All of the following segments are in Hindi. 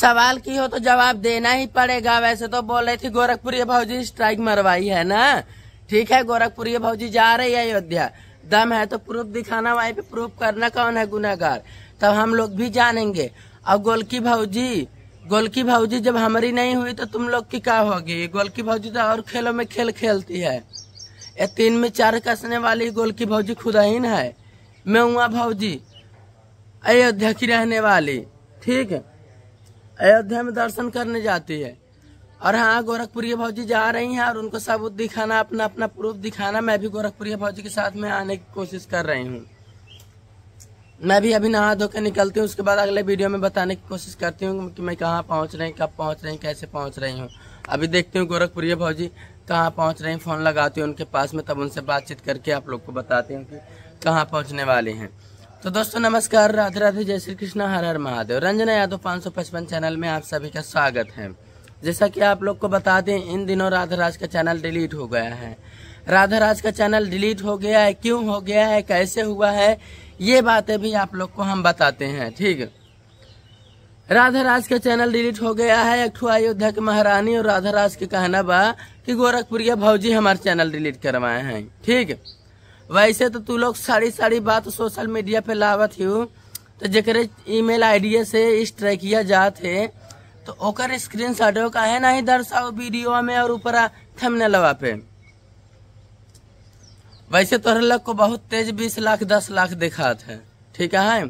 सवाल की हो तो जवाब देना ही पड़ेगा वैसे तो बोल रही थी गोरखपुरी भाजी स्ट्राइक मरवाई है ना ठीक है गोरखपुरी भाजी जा रही है अयोध्या दम है तो प्रूफ दिखाना वहीं पे प्रूफ करना कौन है गुनागार तब हम लोग भी जानेंगे और गोलकी भाजी गोलकी भाजी जब हमारी नहीं हुई तो तुम लोग की क्या होगी गोलकी भाजी तो और खेलों में खेल खेलती है ये तीन में चार कसने वाली गोलकी भाजी खुदाहीन है मैं हुआ भाजी अयोध्या की रहने वाली ठीक है अयोध्या में दर्शन करने जाती है और हाँ गोरखपुरी भाजी जा रही हैं और उनको सबूत दिखाना अपना अपना प्रूफ दिखाना मैं भी गोरखपुरी भाजी के साथ में आने की कोशिश कर रही हूँ मैं भी अभी नहा धोकर निकलती हूँ उसके बाद अगले वीडियो में बताने की कोशिश करती हूँ कि मैं कहाँ पहुँच रही कब पहुँच रही कैसे पहुँच रही हूँ अभी देखती हूँ गोरखपुरी भाजी कहाँ पहुँच रही फ़ोन लगाती हूँ उनके पास में तब उनसे बातचीत करके आप लोग को बताती हूँ कि कहाँ पहुँचने वाले हैं तो दोस्तों नमस्कार राधे राधे जय श्री कृष्ण हर हर महादेव रंजना यादव पाँच चैनल में आप सभी का स्वागत है जैसा कि आप लोग को बता दें इन दिनों राधा राज का चैनल डिलीट हो गया है राधा राज का चैनल डिलीट हो गया है क्यों हो गया है कैसे हुआ है ये बातें भी आप लोग को हम बताते हैं ठीक राधा राज का चैनल डिलीट हो गया है अखुआ अयोध्या की महारानी और राधा राज के कहना बा की गोरखपुरिया भाजी हमारे चैनल डिलीट करवाए हैं ठीक वैसे तो तू लोग सारी सारी बात सोशल मीडिया पे लावत हूँ तो जकरे ईमेल आईडी से इस किया जात है तो ओकर स्क्रीन शॉट का है ना ही दर्शाओ वीडियो में और थमने लवा पे वैसे तोहर लोग को बहुत तेज बीस लाख दस लाख दिखात है ठीक है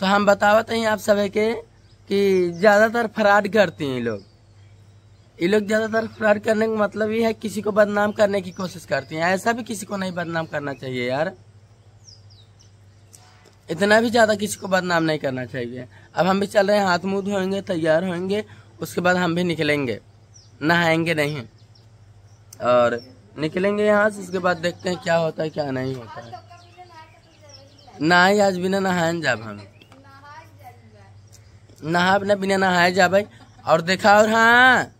तो हम बतावत हैं आप सब के कि ज़्यादातर फ्रॉड करती हैं लोग ये लोग ज़्यादातर फ्रॉड करने का मतलब ये है किसी को बदनाम करने की कोशिश करते हैं ऐसा भी किसी को नहीं बदनाम करना चाहिए यार इतना भी ज़्यादा किसी को बदनाम नहीं करना चाहिए अब हम भी चल रहे हैं हाथ मुंह धोएंगे तैयार होंगे उसके बाद हम भी निकलेंगे नहाएंगे नहीं और निकलेंगे यहाँ से उसके बाद देखते हैं क्या होता है क्या नहीं होता है नहाए आज बिना नहाए जाब हम नहा बिना बिना नहाए जाब और देखा और हाँ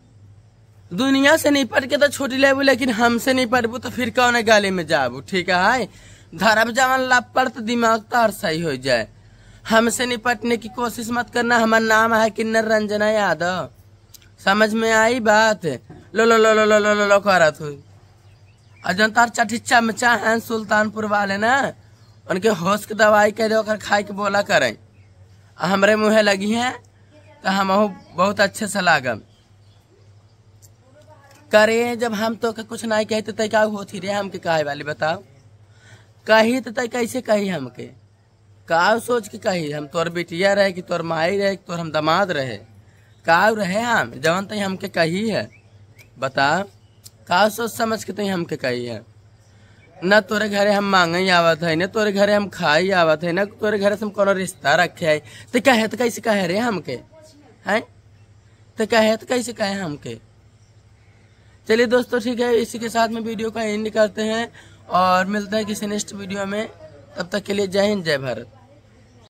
दुनिया से नहीं पढ़ के तो छोटी लेबू लेकिन हमसे नहीं पढ़बू तो फिर कौन गाली में जाबू ठीक है धरब जवन लपड़ तो दिमाग तार तो सही हो जाए हमसे निपटने की कोशिश मत करना हमारा नाम है किन्नर रंजना यादव समझ में आई बात लो लो लो लो लो लो लो, लो कर हुई अजन चमचा है सुल्तानपुर वाले ना उनके होश के दवाई कर दो खाए के बोला करें हमारे मुँह लगी है तो हम बहुत अच्छे से लागम करे जब हम तो कुछ नहीं कहे तो क्या होती हम हमके कहे वाले बताओ कही तो तय कैसे कही हमके का सोच के कही हम तोर बेटिया रहे कि तोर माई रहे कि तोर हम दमाद रहे का रहे हम जवन तई हमके कही है बता का सोच समझ के तई हमके कही है न तोरे घरे हम मांगे आवत है न तोरे घरे हम खाई आवत है न तोरे घरे से हम कोनो रिश्ता रखे है तो कहे तो कैसे कहे रे हमके है तो कहे तो कैसे कहे हमके चलिए दोस्तों ठीक है इसी के साथ में वीडियो का एंड करते हैं और मिलते हैं किसी नेक्स्ट वीडियो में तब तक के लिए जय हिंद जय भारत